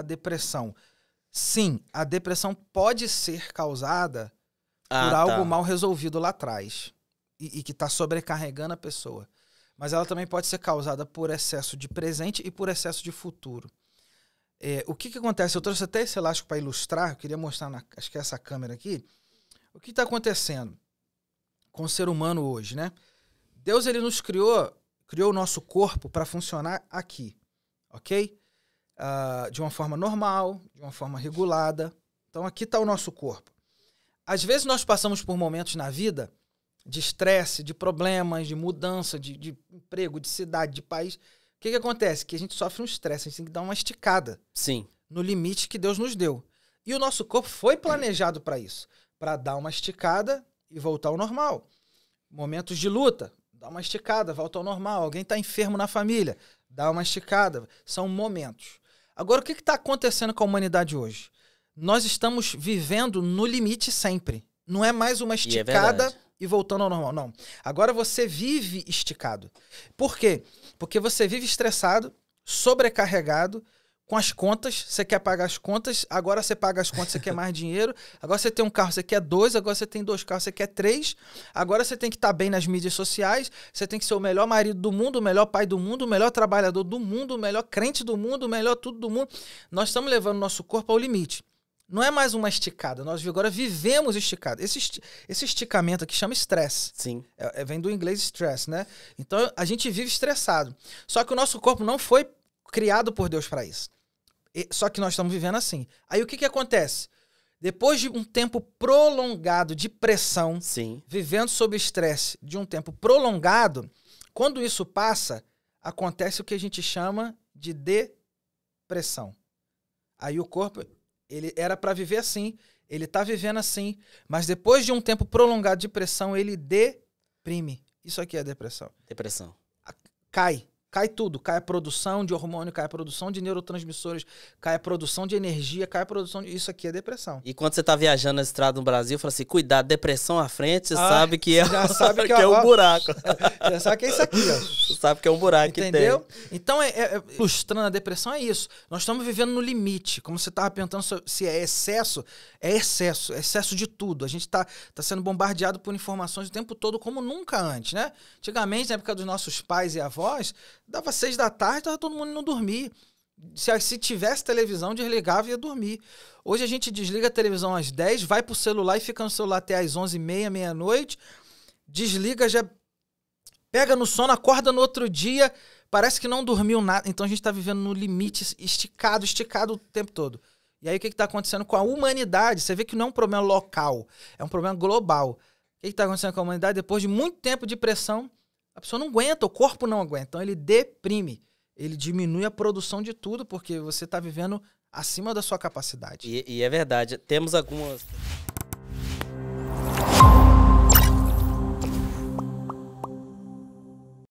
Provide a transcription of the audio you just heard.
da depressão. Sim, a depressão pode ser causada ah, por tá. algo mal resolvido lá atrás e, e que está sobrecarregando a pessoa. Mas ela também pode ser causada por excesso de presente e por excesso de futuro. É, o que, que acontece? Eu trouxe até esse elástico para ilustrar, eu queria mostrar, na, acho que é essa câmera aqui, o que está acontecendo com o ser humano hoje, né? Deus ele nos criou, criou o nosso corpo para funcionar aqui, ok? uh, de uma forma normal, de uma forma regulada. Então aqui está o nosso corpo. Às vezes nós passamos por momentos na vida de estresse, de problemas, de mudança de, de emprego, de cidade, de país. O que, que acontece? Que a gente sofre um estresse, a gente tem que dar uma esticada. Sim. No limite que Deus nos deu. E o nosso corpo foi planejado para isso para dar uma esticada e voltar ao normal. Momentos de luta, dá uma esticada, volta ao normal. Alguém está enfermo na família, dá uma esticada. São momentos. Agora, o que está acontecendo com a humanidade hoje? Nós estamos vivendo no limite sempre. Não é mais uma esticada e, é e voltando ao normal, não. Agora você vive esticado. Por quê? Porque você vive estressado, sobrecarregado, com as contas, você quer pagar as contas, agora você paga as contas, você quer mais dinheiro, agora você tem um carro, você quer dois, agora você tem dois carros, você quer três, agora você tem que estar tá bem nas mídias sociais, você tem que ser o melhor marido do mundo, o melhor pai do mundo, o melhor trabalhador do mundo, o melhor crente do mundo, o melhor tudo do mundo. Nós estamos levando nosso corpo ao limite. Não é mais uma esticada, nós agora vivemos esticada. Esse, esti esse esticamento aqui chama estresse. Sim. É, é, vem do inglês stress, né? Então a gente vive estressado. Só que o nosso corpo não foi criado por Deus para isso. Só que nós estamos vivendo assim. Aí o que, que acontece? Depois de um tempo prolongado de pressão, Sim. vivendo sob estresse de um tempo prolongado, quando isso passa, acontece o que a gente chama de depressão. Aí o corpo, ele era para viver assim, ele está vivendo assim, mas depois de um tempo prolongado de pressão, ele deprime. Isso aqui é depressão. Depressão. Cai. Cai tudo, cai a produção de hormônio, cai a produção de neurotransmissores, cai a produção de energia, cai a produção de. Isso aqui é depressão. E quando você tá viajando na estrada no Brasil, fala assim: cuidado, depressão à frente, você ah, sabe que é, já sabe que, que é, é um buraco. É, já sabe que é isso aqui, ó. Você sabe que é um buraco, entendeu? Então, é, é, é a depressão, é isso. Nós estamos vivendo no limite. Como você tava perguntando se é excesso, é excesso, é excesso de tudo. A gente tá, tá sendo bombardeado por informações o tempo todo, como nunca antes, né? Antigamente, na época dos nossos pais e avós Dava seis da tarde, tava todo mundo não dormir. Se, se tivesse televisão, desligava e ia dormir. Hoje a gente desliga a televisão às 10, vai pro celular e fica no celular até às onze e meia, meia-noite. Desliga, já pega no sono, acorda no outro dia, parece que não dormiu nada. Então a gente está vivendo no limite esticado, esticado o tempo todo. E aí o que está acontecendo com a humanidade? Você vê que não é um problema local, é um problema global. O que está acontecendo com a humanidade? Depois de muito tempo de pressão, a pessoa não aguenta, o corpo não aguenta. Então ele deprime, ele diminui a produção de tudo, porque você está vivendo acima da sua capacidade. E, e é verdade. Temos algumas